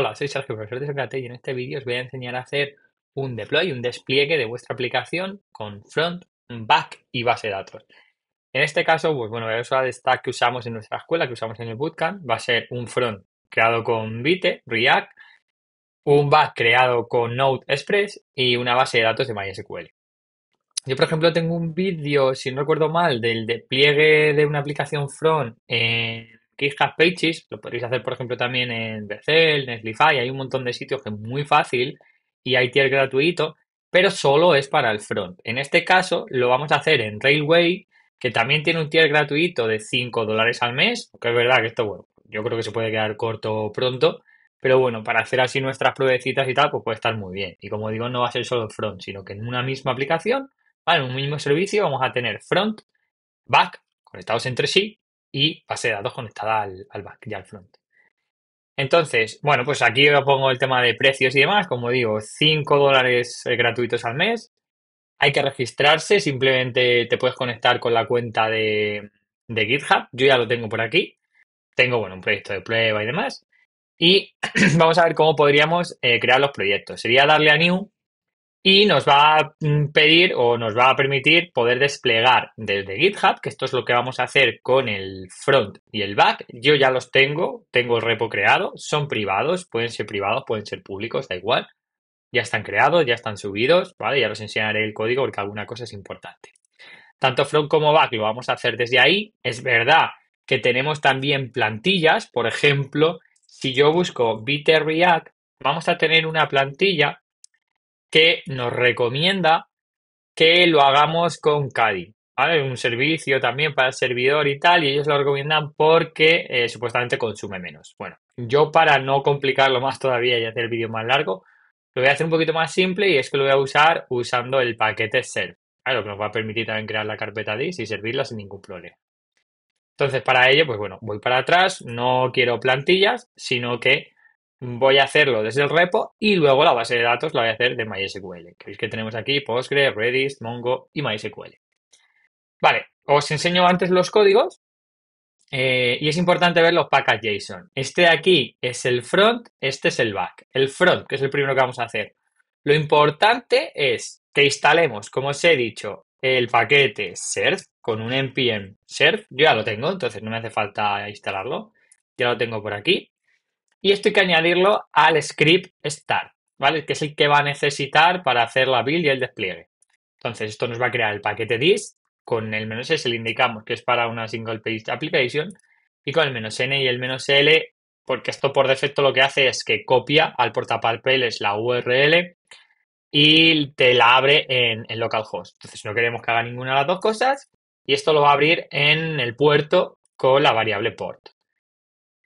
Hola, soy Sergio, profesor de Socrates y en este vídeo os voy a enseñar a hacer un deploy, un despliegue de vuestra aplicación con front, back y base de datos. En este caso, pues bueno, voy a usar que usamos en nuestra escuela, que usamos en el bootcamp. Va a ser un front creado con Vite, React, un back creado con Node Express y una base de datos de MySQL. Yo, por ejemplo, tengo un vídeo, si no recuerdo mal, del despliegue de una aplicación front en GitHub Pages, lo podéis hacer, por ejemplo, también en Vercel, Netlify, hay un montón de sitios que es muy fácil y hay tier gratuito, pero solo es para el front. En este caso, lo vamos a hacer en Railway, que también tiene un tier gratuito de 5 dólares al mes, que es verdad que esto, bueno, yo creo que se puede quedar corto pronto, pero bueno, para hacer así nuestras pruebecitas y tal, pues puede estar muy bien. Y como digo, no va a ser solo front, sino que en una misma aplicación, en un mismo servicio, vamos a tener front, back, conectados entre sí, y base de datos conectada al, al back y al front. Entonces, bueno, pues aquí yo pongo el tema de precios y demás. Como digo, 5 dólares eh, gratuitos al mes. Hay que registrarse, simplemente te puedes conectar con la cuenta de, de GitHub. Yo ya lo tengo por aquí. Tengo, bueno, un proyecto de prueba y demás. Y vamos a ver cómo podríamos eh, crear los proyectos. Sería darle a New y nos va a mm, pedir o nos va a permitir poder desplegar desde GitHub, que esto es lo que vamos a hacer con el front y el back. Yo ya los tengo, tengo el repo creado, son privados, pueden ser privados, pueden ser públicos, da igual. Ya están creados, ya están subidos, ¿vale? Ya los enseñaré el código porque alguna cosa es importante. Tanto front como back lo vamos a hacer desde ahí. Es verdad que tenemos también plantillas, por ejemplo, si yo busco Bitter React, vamos a tener una plantilla que nos recomienda que lo hagamos con Cadi. ¿vale? Un servicio también para el servidor y tal, y ellos lo recomiendan porque eh, supuestamente consume menos. Bueno, yo para no complicarlo más todavía y hacer el vídeo más largo, lo voy a hacer un poquito más simple y es que lo voy a usar usando el paquete self, lo que nos va a permitir también crear la carpeta dis y servirla sin ningún problema. Entonces, para ello, pues bueno, voy para atrás, no quiero plantillas, sino que voy a hacerlo desde el repo y luego la base de datos la voy a hacer de MySQL. Que veis que tenemos aquí Postgre, Redis, Mongo y MySQL. Vale, os enseño antes los códigos eh, y es importante ver los packages JSON. Este de aquí es el front, este es el back. El front, que es el primero que vamos a hacer. Lo importante es que instalemos, como os he dicho, el paquete Surf con un npm Surf. Yo ya lo tengo, entonces no me hace falta instalarlo. Ya lo tengo por aquí. Y esto hay que añadirlo al script start, ¿vale? Que es el que va a necesitar para hacer la build y el despliegue. Entonces, esto nos va a crear el paquete dist con el menos "-s", le indicamos que es para una single page application y con el menos "-n", y el menos "-l", porque esto por defecto lo que hace es que copia al portapapeles la URL y te la abre en, en localhost. Entonces, no queremos que haga ninguna de las dos cosas y esto lo va a abrir en el puerto con la variable port.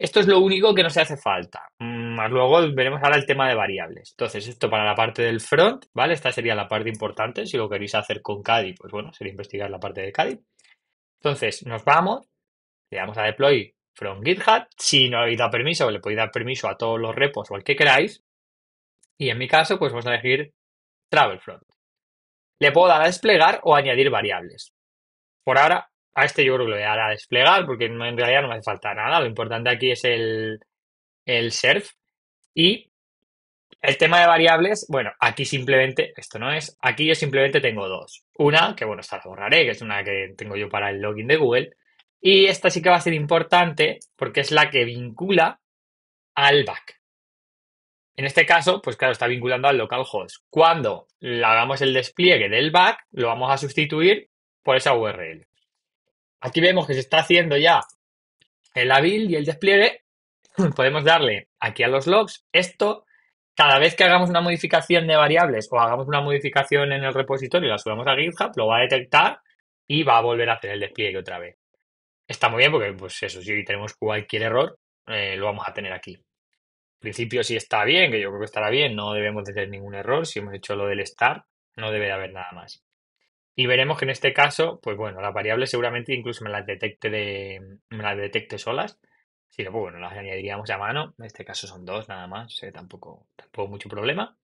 Esto es lo único que no se hace falta. Mm, más luego veremos ahora el tema de variables. Entonces, esto para la parte del front, ¿vale? Esta sería la parte importante. Si lo queréis hacer con CADI, pues bueno, sería investigar la parte de CADI. Entonces, nos vamos, le damos a deploy from GitHub. Si no habéis dado permiso, le podéis dar permiso a todos los repos o al que queráis. Y en mi caso, pues vamos a elegir travel front. Le puedo dar a desplegar o añadir variables. Por ahora, a este yo creo que lo voy a, dar a desplegar porque en realidad no me hace falta nada. Lo importante aquí es el, el surf. Y el tema de variables, bueno, aquí simplemente, esto no es, aquí yo simplemente tengo dos. Una, que bueno, esta la borraré, que es una que tengo yo para el login de Google. Y esta sí que va a ser importante porque es la que vincula al back. En este caso, pues claro, está vinculando al localhost. Cuando hagamos el despliegue del back, lo vamos a sustituir por esa URL. Aquí vemos que se está haciendo ya el build y el despliegue. Podemos darle aquí a los logs. Esto, cada vez que hagamos una modificación de variables o hagamos una modificación en el repositorio y la subamos a GitHub, lo va a detectar y va a volver a hacer el despliegue otra vez. Está muy bien porque, pues eso, si tenemos cualquier error, eh, lo vamos a tener aquí. En principio si está bien, que yo creo que estará bien, no debemos de tener ningún error. Si hemos hecho lo del start, no debe de haber nada más. Y veremos que en este caso, pues bueno, las variables seguramente incluso me las detecte de, me las detecte solas. Si no, pues bueno, las añadiríamos a mano. En este caso son dos nada más, tampoco, tampoco mucho problema.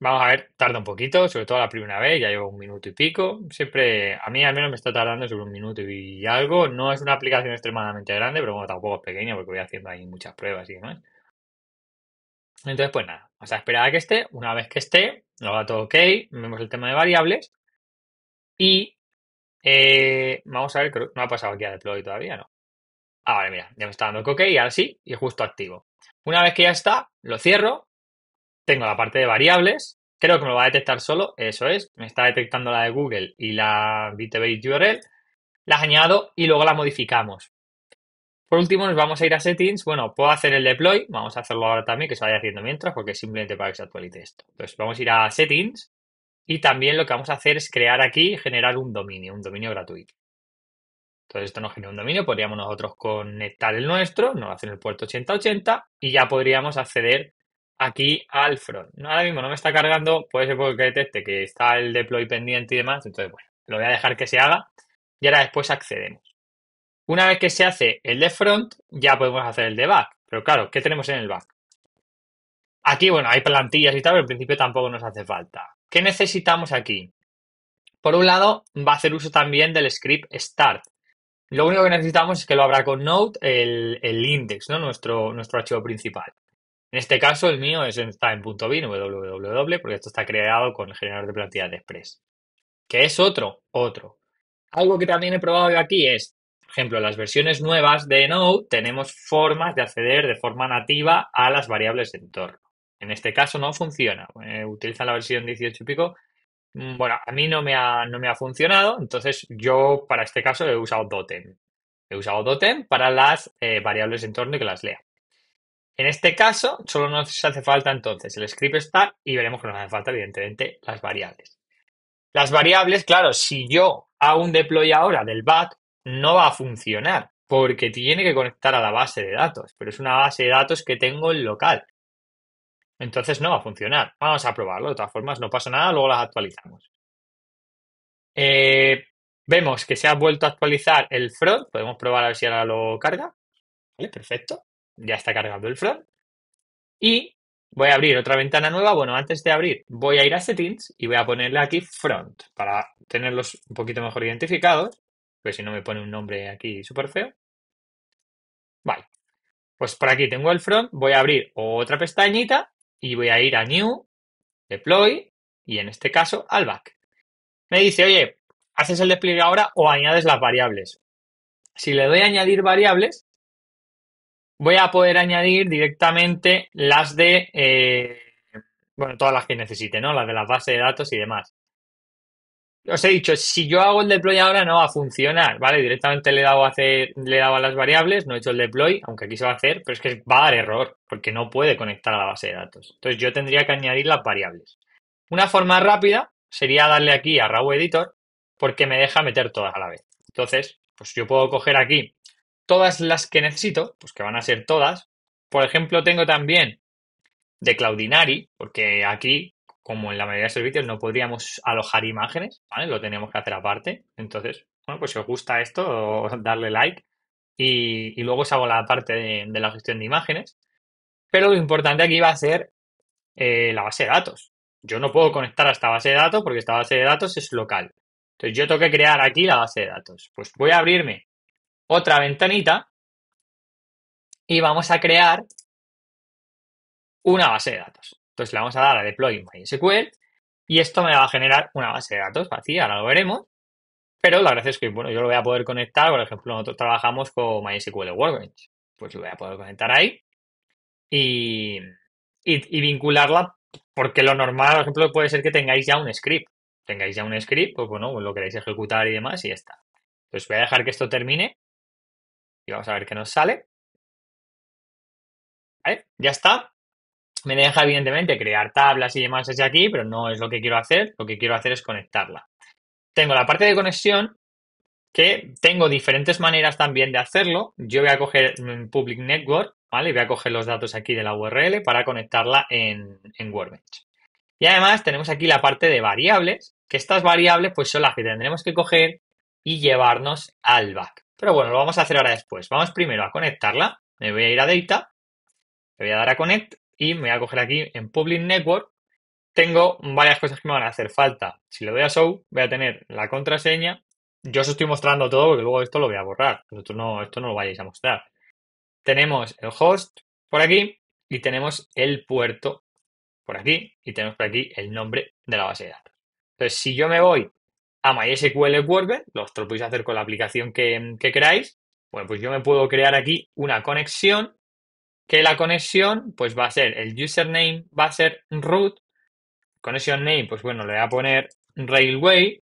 Vamos a ver, tarda un poquito, sobre todo la primera vez, ya llevo un minuto y pico. Siempre, a mí al menos me está tardando sobre un minuto y algo. No es una aplicación extremadamente grande, pero bueno, tampoco es pequeña porque voy haciendo ahí muchas pruebas y demás. Entonces, pues nada, Vamos a esperar a que esté. Una vez que esté, lo a todo ok. Vemos el tema de variables. Y eh, vamos a ver, creo, no ha pasado aquí a deploy todavía, ¿no? Ah, mira, ya me está dando OK y ahora sí, y justo activo. Una vez que ya está, lo cierro. Tengo la parte de variables. Creo que me lo va a detectar solo, eso es. Me está detectando la de Google y la database URL. Las añado y luego la modificamos. Por último, nos vamos a ir a settings. Bueno, puedo hacer el deploy. Vamos a hacerlo ahora también, que se vaya haciendo mientras, porque simplemente para que se actualice esto. Entonces, vamos a ir a settings. Y también lo que vamos a hacer es crear aquí, generar un dominio, un dominio gratuito. Entonces esto nos genera un dominio, podríamos nosotros conectar el nuestro, nos hacen el puerto 8080 y ya podríamos acceder aquí al front. Ahora mismo no me está cargando, puede ser porque detecte que está el deploy pendiente y demás, entonces bueno, lo voy a dejar que se haga y ahora después accedemos. Una vez que se hace el de front, ya podemos hacer el de back. Pero claro, ¿qué tenemos en el back? Aquí, bueno, hay plantillas y tal, pero en principio tampoco nos hace falta. ¿Qué necesitamos aquí? Por un lado, va a hacer uso también del script start. Lo único que necesitamos es que lo abra con Node el, index, ¿no? Nuestro, nuestro archivo principal. En este caso, el mío es, está en punto .bin, www, porque esto está creado con el generador de plantillas de Express. ¿Qué es otro, otro. Algo que también he probado aquí es ejemplo, las versiones nuevas de Node tenemos formas de acceder de forma nativa a las variables de entorno. En este caso no funciona. Eh, utiliza la versión 18 y pico. Mm, bueno, a mí no me, ha, no me ha funcionado, entonces yo para este caso he usado Dotem. He usado Dotem para las eh, variables de entorno y que las lea. En este caso, solo nos hace falta entonces el script start y veremos que nos hace falta, evidentemente, las variables. Las variables, claro, si yo hago un deploy ahora del bat, no va a funcionar porque tiene que conectar a la base de datos, pero es una base de datos que tengo en local. Entonces no va a funcionar. Vamos a probarlo. De todas formas, no pasa nada, luego las actualizamos. Eh, vemos que se ha vuelto a actualizar el front. Podemos probar a ver si ahora lo carga. Vale, perfecto. Ya está cargando el front. Y voy a abrir otra ventana nueva. Bueno, antes de abrir, voy a ir a settings y voy a ponerle aquí front para tenerlos un poquito mejor identificados. Pero si no me pone un nombre aquí súper feo. Vale. Pues por aquí tengo el front. Voy a abrir otra pestañita y voy a ir a New, Deploy y en este caso al Back. Me dice, oye, haces el despliegue ahora o añades las variables. Si le doy a añadir variables, voy a poder añadir directamente las de, eh, bueno, todas las que necesite, ¿no? Las de las bases de datos y demás os he dicho, si yo hago el deploy ahora no va a funcionar, ¿vale? Directamente le he dado a hacer, le las variables, no he hecho el deploy, aunque aquí se va a hacer, pero es que va a dar error, porque no puede conectar a la base de datos. Entonces yo tendría que añadir las variables. Una forma rápida sería darle aquí a Raw Editor, porque me deja meter todas a la vez. Entonces, pues yo puedo coger aquí todas las que necesito, pues que van a ser todas. Por ejemplo, tengo también de Claudinari, porque aquí como en la mayoría de servicios no podríamos alojar imágenes, ¿vale? Lo tenemos que hacer aparte. Entonces, bueno, pues si os gusta esto, darle like. Y, luego os hago la parte de, la gestión de imágenes. Pero lo importante aquí va a ser eh, la base de datos. Yo no puedo conectar a esta base de datos porque esta base de datos es local. Entonces yo tengo que crear aquí la base de datos. Pues voy a abrirme otra ventanita y vamos a crear una base de datos. Entonces le vamos a dar a deploy MySQL y esto me va a generar una base de datos vacía, ahora lo veremos. Pero la gracia es que, bueno, yo lo voy a poder conectar, por ejemplo, nosotros trabajamos con MySQL Workbench. Pues lo voy a poder conectar ahí y, vincularla porque lo normal, por ejemplo, puede ser que tengáis ya un script. Tengáis ya un script, pues bueno, pues lo queréis ejecutar y demás y ya está. Entonces voy a dejar que esto termine y vamos a ver qué nos sale. Ya está me deja evidentemente crear tablas y demás desde aquí, pero no es lo que quiero hacer, lo que quiero hacer es conectarla. Tengo la parte de conexión, que tengo diferentes maneras también de hacerlo. Yo voy a coger Public Network, ¿vale? Voy a coger los datos aquí de la URL para conectarla en, en Workbench. Y además tenemos aquí la parte de variables, que estas variables pues son las que tendremos que coger y llevarnos al back. Pero bueno, lo vamos a hacer ahora después. Vamos primero a conectarla. Me voy a ir a Data, le voy a dar a Connect y me voy a coger aquí en Public Network. Tengo varias cosas que me van a hacer falta. Si le doy a Show, voy a tener la contraseña. Yo os estoy mostrando todo porque luego esto lo voy a borrar. no, esto no lo vayáis a mostrar. Tenemos el host por aquí y tenemos el puerto por aquí y tenemos por aquí el nombre de la base de datos. Entonces, si yo me voy a MySQL Worker, lo podéis hacer con la aplicación que, que queráis, bueno, pues yo me puedo crear aquí una conexión que la conexión pues va a ser, el username va a ser root, conexión name, pues bueno, le voy a poner railway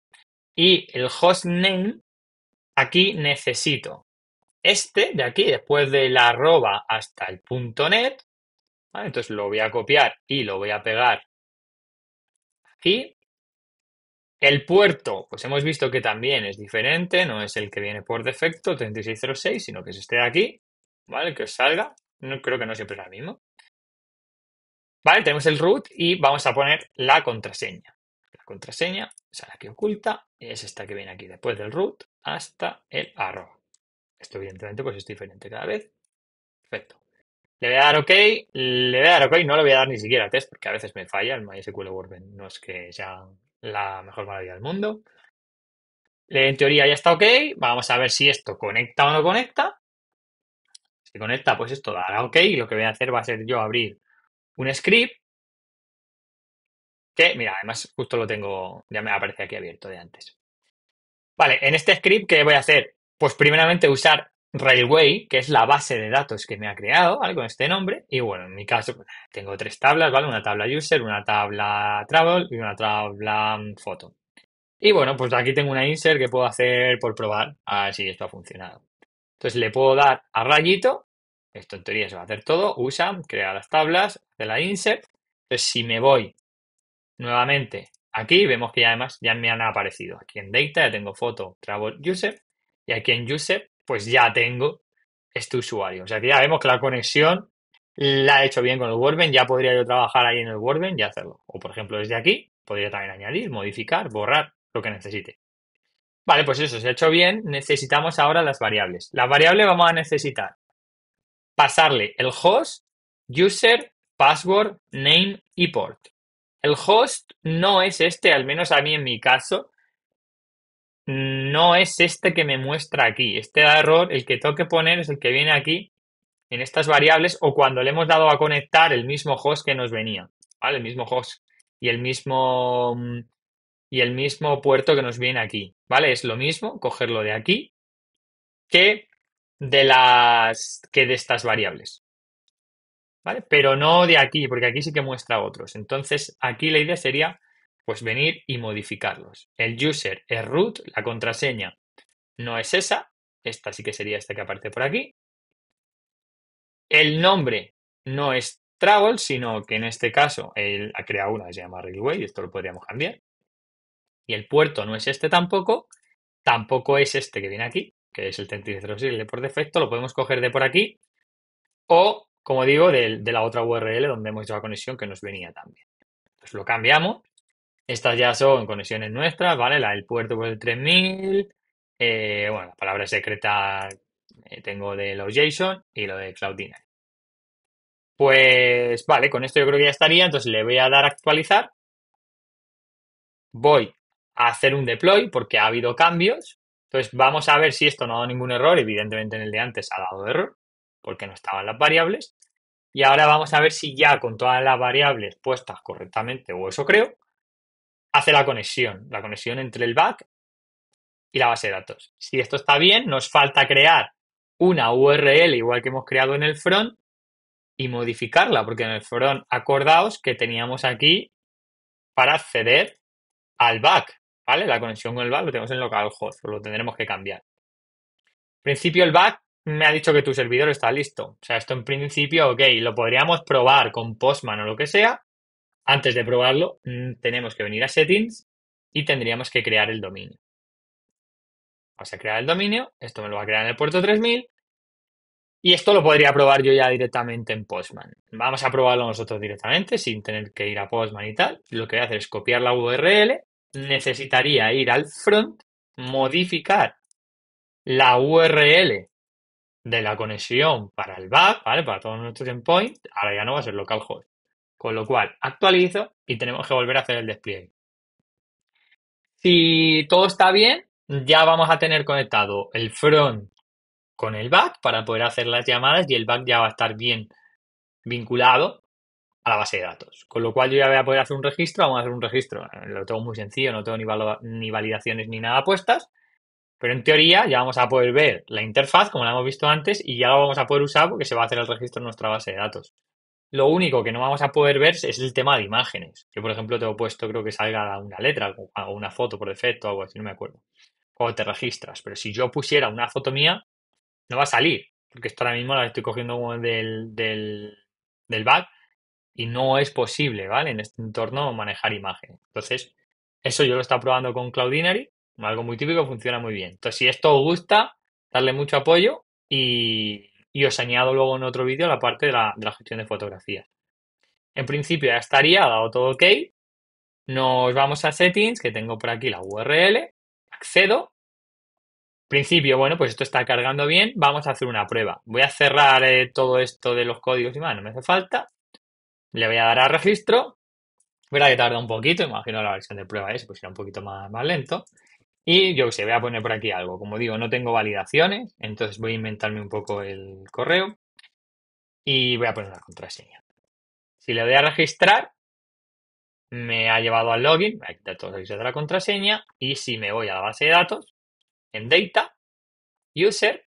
y el hostname aquí necesito este de aquí, después de la arroba hasta el punto net, entonces lo voy a copiar y lo voy a pegar aquí. El puerto, pues hemos visto que también es diferente, no es el que viene por defecto, 3606, sino que es este de aquí, ¿vale? Que salga no, creo que no siempre es la misma. Vale, tenemos el root y vamos a poner la contraseña. La contraseña o sea, la que oculta, es esta que viene aquí después del root hasta el arroba. Esto evidentemente pues es diferente cada vez. Perfecto. Le voy a dar OK, le voy a dar OK, no le voy a dar ni siquiera test porque a veces me falla el MySQL Workbench, no es que sea la mejor maravilla del mundo. En teoría ya está OK, vamos a ver si esto conecta o no conecta se conecta pues esto, dará OK y lo que voy a hacer va a ser yo abrir un script que, mira, además justo lo tengo, ya me aparece aquí abierto de antes. Vale, en este script, ¿qué voy a hacer? Pues primeramente usar Railway, que es la base de datos que me ha creado, ¿vale? Con este nombre. Y bueno, en mi caso pues, tengo tres tablas, ¿vale? Una tabla user, una tabla travel y una tabla mm, foto. Y bueno, pues aquí tengo una insert que puedo hacer por probar a ver si esto ha funcionado. Entonces le puedo dar a rayito, esto en teoría se va a hacer todo, usa, crea las tablas, de la insert. Entonces si me voy nuevamente aquí, vemos que además ya me han aparecido. Aquí en Data ya tengo foto, travel user y aquí en user pues ya tengo este usuario. O sea que ya vemos que la conexión la he hecho bien con el WordBend, ya podría yo trabajar ahí en el WordBend y hacerlo. O por ejemplo desde aquí podría también añadir, modificar, borrar, lo que necesite. Vale, pues eso se ha hecho bien. Necesitamos ahora las variables. La variable vamos a necesitar pasarle el host, user, password, name y port. El host no es este, al menos a mí en mi caso, no es este que me muestra aquí. Este error, el que tengo que poner es el que viene aquí en estas variables o cuando le hemos dado a conectar el mismo host que nos venía, ¿vale? El mismo host y el mismo mm, y el mismo puerto que nos viene aquí, ¿vale? Es lo mismo cogerlo de aquí que de las que de estas variables. ¿Vale? Pero no de aquí, porque aquí sí que muestra otros. Entonces, aquí la idea sería pues venir y modificarlos. El user es root, la contraseña no es esa, esta sí que sería esta que aparece por aquí. El nombre no es travel, sino que en este caso él ha creado una que se llama railway, y esto lo podríamos cambiar y el puerto no es este tampoco, tampoco es este que viene aquí, que es el 3307 por defecto, lo podemos coger de por aquí o, como digo, de, la otra URL donde hemos hecho la conexión que nos venía también. Entonces pues lo cambiamos. Estas ya son conexiones nuestras, ¿vale? La del puerto por pues, el 3000, eh, bueno, la palabra secreta eh, tengo de los JSON y lo de Cloudinary. Pues vale, con esto yo creo que ya estaría, entonces le voy a dar a actualizar. Voy a hacer un deploy porque ha habido cambios. Entonces vamos a ver si esto no ha dado ningún error. Evidentemente en el de antes ha dado error porque no estaban las variables. Y ahora vamos a ver si ya con todas las variables puestas correctamente, o eso creo, hace la conexión, la conexión entre el back y la base de datos. Si esto está bien, nos falta crear una URL igual que hemos creado en el front y modificarla, porque en el front acordaos que teníamos aquí para acceder al back. ¿vale? La conexión con el back lo tenemos en localhost, pues lo tendremos que cambiar. En principio el back me ha dicho que tu servidor está listo. O sea, esto en principio, ok, lo podríamos probar con Postman o lo que sea. Antes de probarlo, mm, tenemos que venir a Settings y tendríamos que crear el dominio. Vamos a crear el dominio, esto me lo va a crear en el puerto 3000 y esto lo podría probar yo ya directamente en Postman. Vamos a probarlo nosotros directamente sin tener que ir a Postman y tal. Lo que voy a hacer es copiar la URL necesitaría ir al front, modificar la URL de la conexión para el back, Para todos nuestros endpoints, ahora ya no va a ser localhost. Con lo cual, actualizo y tenemos que volver a hacer el despliegue. Si todo está bien, ya vamos a tener conectado el front con el back para poder hacer las llamadas y el back ya va a estar bien vinculado a la base de datos. Con lo cual yo ya voy a poder hacer un registro, vamos a hacer un registro. Lo tengo muy sencillo, no tengo ni, validaciones ni nada puestas, pero en teoría ya vamos a poder ver la interfaz como la hemos visto antes y ya lo vamos a poder usar porque se va a hacer el registro en nuestra base de datos. Lo único que no vamos a poder ver es el tema de imágenes. Yo, por ejemplo, tengo puesto, creo que salga una letra o una foto por defecto o algo así, no me acuerdo. Cuando te registras. Pero si yo pusiera una foto mía, no va a salir. Porque esto ahora mismo la estoy cogiendo del, del, del back y no es posible, ¿vale? En este entorno manejar imagen, Entonces, eso yo lo está probando con Cloudinary, algo muy típico, funciona muy bien. Entonces, si esto os gusta, darle mucho apoyo y, os añado luego en otro vídeo la parte de la, gestión de fotografías. En principio ya estaría, dado todo ok. Nos vamos a settings, que tengo por aquí la URL, accedo. En principio, bueno, pues esto está cargando bien, vamos a hacer una prueba. Voy a cerrar eh, todo esto de los códigos y más, no me hace falta le voy a dar a registro. Verá que tarda un poquito, imagino la versión de prueba es, pues será un poquito más, más lento. Y yo se sé, voy a poner por aquí algo. Como digo, no tengo validaciones, entonces voy a inventarme un poco el correo y voy a poner la contraseña. Si le doy a registrar, me ha llevado al login, me todos de la contraseña y si me voy a la base de datos, en Data, User,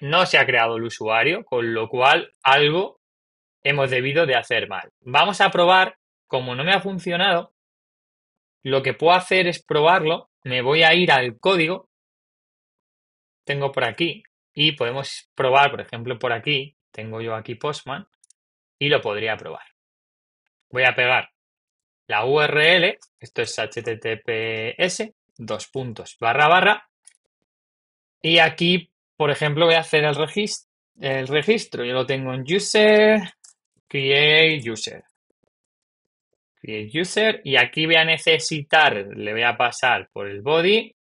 no se ha creado el usuario, con lo cual algo hemos debido de hacer mal. Vamos a probar, como no me ha funcionado, lo que puedo hacer es probarlo, me voy a ir al código, tengo por aquí, y podemos probar, por ejemplo, por aquí, tengo yo aquí Postman, y lo podría probar. Voy a pegar la URL, esto es https, dos puntos, barra, barra, y aquí por ejemplo, voy a hacer el registro. yo lo tengo en user, create user. Create user y aquí voy a necesitar, le voy a pasar por el body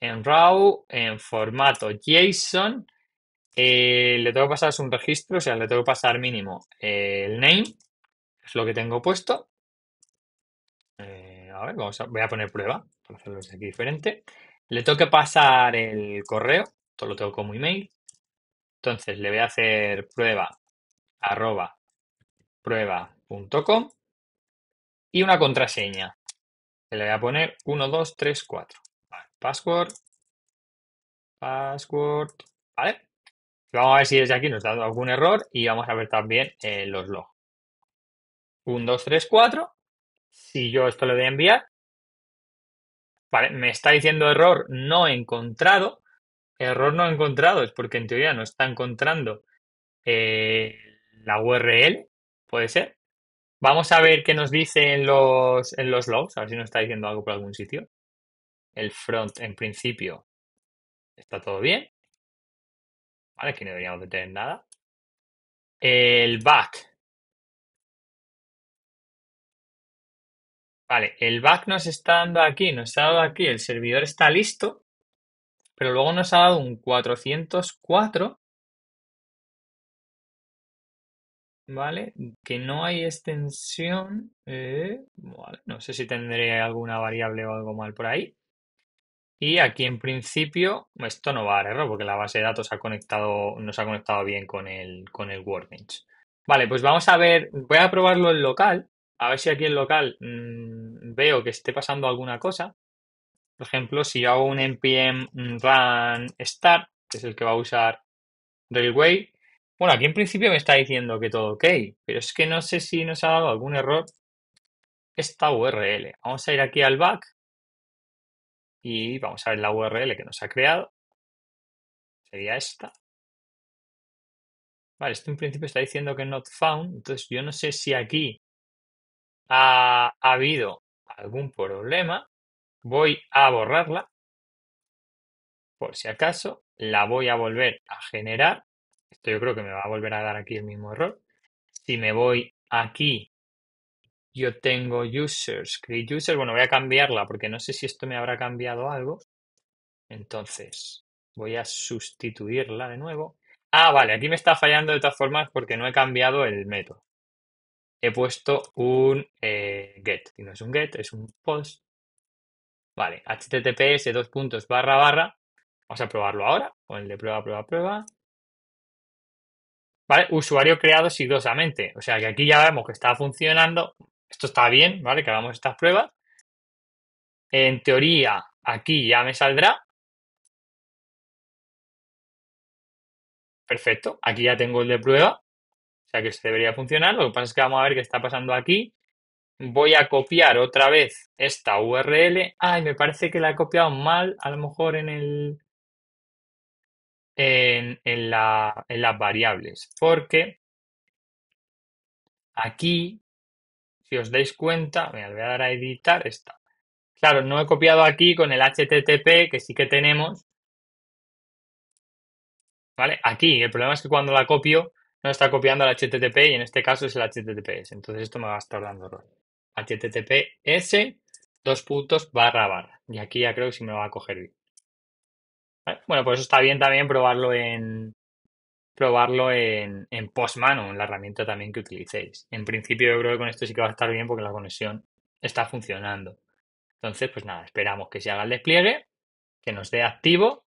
en RAW, en formato JSON. Eh, le tengo que pasar un registro, o sea, le tengo que pasar mínimo eh, el name, es lo que tengo puesto. Eh, a ver, voy a poner prueba para hacerlo aquí diferente. Le tengo que pasar el correo, Solo lo tengo como email. Entonces le voy a hacer prueba arroba prueba.com y una contraseña. Le voy a poner 1 1234. Vale, password. Password. ¿Vale? Vamos a ver si desde aquí nos da algún error y vamos a ver también eh, los logs. 1 2 3 4 Si yo esto le voy a enviar. Vale, me está diciendo error no encontrado error no encontrado, es porque en teoría no está encontrando eh, la URL, puede ser. Vamos a ver qué nos dice en los, en los logs, a ver si nos está diciendo algo por algún sitio. El front, en principio, está todo bien. Vale, aquí no deberíamos de tener nada. El back. Vale, el back nos está dando aquí, nos ha dado aquí, el servidor está listo pero luego nos ha dado un 404, ¿vale? Que no hay extensión, eh, no sé si tendré alguna variable o algo mal por ahí. Y aquí en principio esto no va a dar error porque la base de datos ha conectado, nos ha conectado bien con el, con el Vale, pues vamos a ver, voy a probarlo en local, a ver si aquí en local mm, veo que esté pasando alguna cosa. Por ejemplo, si yo hago un npm run start, que es el que va a usar Railway, bueno, aquí en principio me está diciendo que todo ok, pero es que no sé si nos ha dado algún error esta URL. Vamos a ir aquí al back y vamos a ver la URL que nos ha creado. Sería esta. Vale, esto en principio está diciendo que not found, entonces yo no sé si aquí ha habido algún problema voy a borrarla, por si acaso, la voy a volver a generar, esto yo creo que me va a volver a dar aquí el mismo error, si me voy aquí, yo tengo users, create users, bueno, voy a cambiarla porque no sé si esto me habrá cambiado algo, entonces voy a sustituirla de nuevo. Ah, vale, aquí me está fallando de todas formas porque no he cambiado el método. He puesto un eh, get, no es un get, es un post Vale, https dos puntos barra barra. Vamos a probarlo ahora con el de prueba, prueba, prueba. ¿Vale? Usuario creado siglosamente, O sea que aquí ya vemos que está funcionando. Esto está bien, ¿vale? Que hagamos estas pruebas. En teoría, aquí ya me saldrá. Perfecto, aquí ya tengo el de prueba. O sea que esto debería funcionar. Lo que pasa es que vamos a ver qué está pasando aquí voy a copiar otra vez esta URL. Ay, me parece que la he copiado mal, a lo mejor en el... En, las variables, porque aquí, si os dais cuenta, me voy a dar a editar esta. Claro, no he copiado aquí con el HTTP que sí que tenemos, ¿vale? Aquí, el problema es que cuando la copio, no está copiando el HTTP y en este caso es el HTTPS. Entonces esto me va a estar dando error https dos puntos barra barra. Y aquí ya creo que sí me va a coger bien. Bueno, pues está bien también probarlo en probarlo en, en en la herramienta también que utilicéis. En principio yo creo que con esto sí que va a estar bien porque la conexión está funcionando. Entonces, pues nada, esperamos que se haga el despliegue, que nos dé activo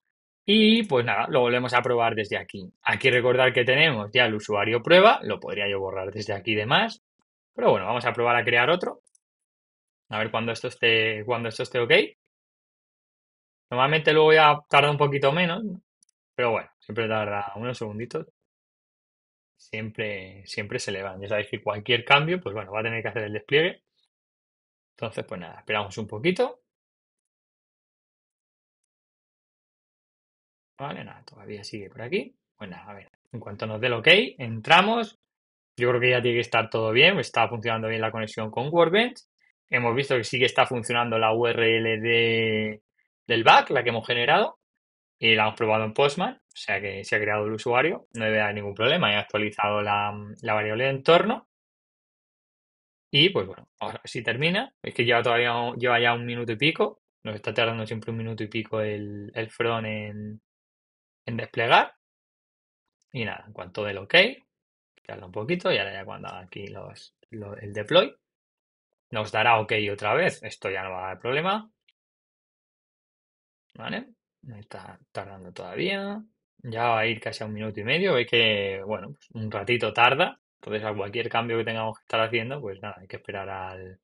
y pues nada, lo volvemos a probar desde aquí. Aquí recordar que tenemos ya el usuario prueba, lo podría yo borrar desde aquí de más. Pero bueno, vamos a probar a crear otro. A ver cuando esto esté, cuando esto esté ok. Normalmente luego ya tarda un poquito menos, pero bueno, siempre tarda unos segunditos. Siempre, siempre se le van. Ya sabéis que cualquier cambio, pues bueno, va a tener que hacer el despliegue. Entonces, pues nada, esperamos un poquito. Vale, nada, todavía sigue por aquí. Bueno, pues a ver, en cuanto nos dé el ok, entramos, yo creo que ya tiene que estar todo bien, está funcionando bien la conexión con Workbench. Hemos visto que sí que está funcionando la URL de, del back, la que hemos generado, y la hemos probado en Postman, o sea que se ha creado el usuario, no debe haber ningún problema, he actualizado la, variable de entorno. Y pues bueno, ahora sí termina, es que lleva todavía lleva ya un minuto y pico, nos está tardando siempre un minuto y pico el, front en, en desplegar. Y nada, en cuanto del OK, un poquito y ahora ya cuando aquí el deploy nos dará ok otra vez. Esto ya no va a dar problema. ¿Vale? no está tardando todavía. Ya va a ir casi a un minuto y medio. ve que, bueno, pues un ratito tarda. Entonces a cualquier cambio que tengamos que estar haciendo, pues nada, hay que esperar al,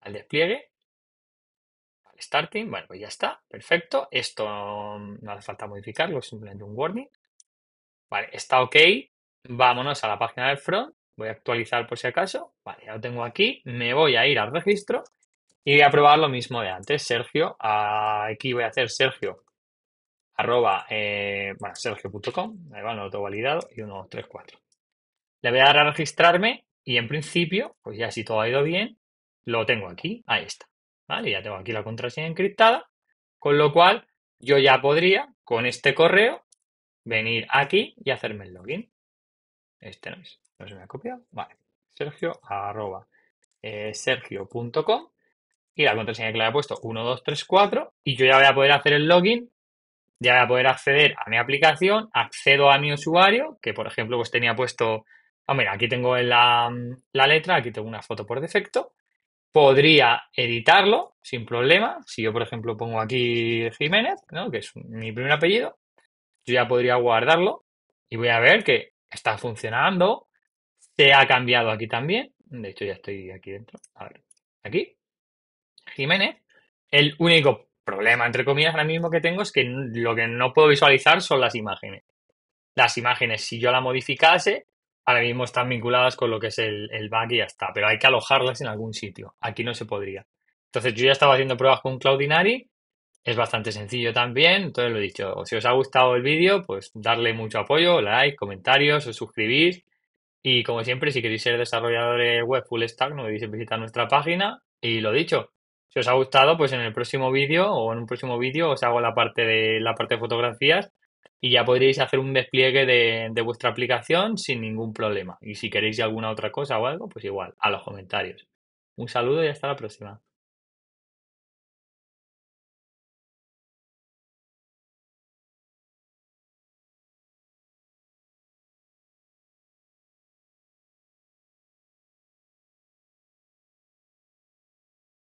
al despliegue. Al starting. Bueno, pues ya está. Perfecto. Esto mm, no hace falta modificarlo, simplemente un warning. Vale, está ok. Vámonos a la página del front. Voy a actualizar por si acaso. Vale, ya lo tengo aquí. Me voy a ir al registro y voy a probar lo mismo de antes. Sergio, aquí voy a hacer Sergio arroba, eh, bueno, sergio.com, ahí va validado, y 1, 2, 3, 4. Le voy a dar a registrarme y en principio, pues ya si todo ha ido bien, lo tengo aquí, ahí está, ¿vale? Ya tengo aquí la contraseña encriptada, con lo cual yo ya podría, con este correo, venir aquí y hacerme el login. Este no es. No se me ha copiado. Vale. Sergio arroba eh, sergio.com y la contraseña que le he puesto 1234 y yo ya voy a poder hacer el login, ya voy a poder acceder a mi aplicación, accedo a mi usuario, que por ejemplo pues tenía puesto, oh, mira, aquí tengo la, mm, la letra, aquí tengo una foto por defecto, podría editarlo sin problema, si yo por ejemplo pongo aquí Jiménez, ¿no? que es mi primer apellido, yo ya podría guardarlo y voy a ver que está funcionando. Se ha cambiado aquí también. De hecho, ya estoy aquí dentro. A ver, aquí. Jiménez. El único problema, entre comillas, ahora mismo que tengo es que lo que no puedo visualizar son las imágenes. Las imágenes, si yo la modificase, ahora mismo están vinculadas con lo que es el, el back y ya está. Pero hay que alojarlas en algún sitio. Aquí no se podría. Entonces, yo ya estaba haciendo pruebas con Cloudinary es bastante sencillo también, entonces lo dicho, si os ha gustado el vídeo, pues darle mucho apoyo, like, comentarios, os suscribís y como siempre, si queréis ser desarrolladores web full stack, no olvidéis visitar nuestra página y lo dicho. Si os ha gustado, pues en el próximo vídeo o en un próximo vídeo os hago la parte de la parte de fotografías y ya podréis hacer un despliegue de vuestra aplicación sin ningún problema. Y si queréis alguna otra cosa o algo, pues igual, a los comentarios. Un saludo y hasta la próxima.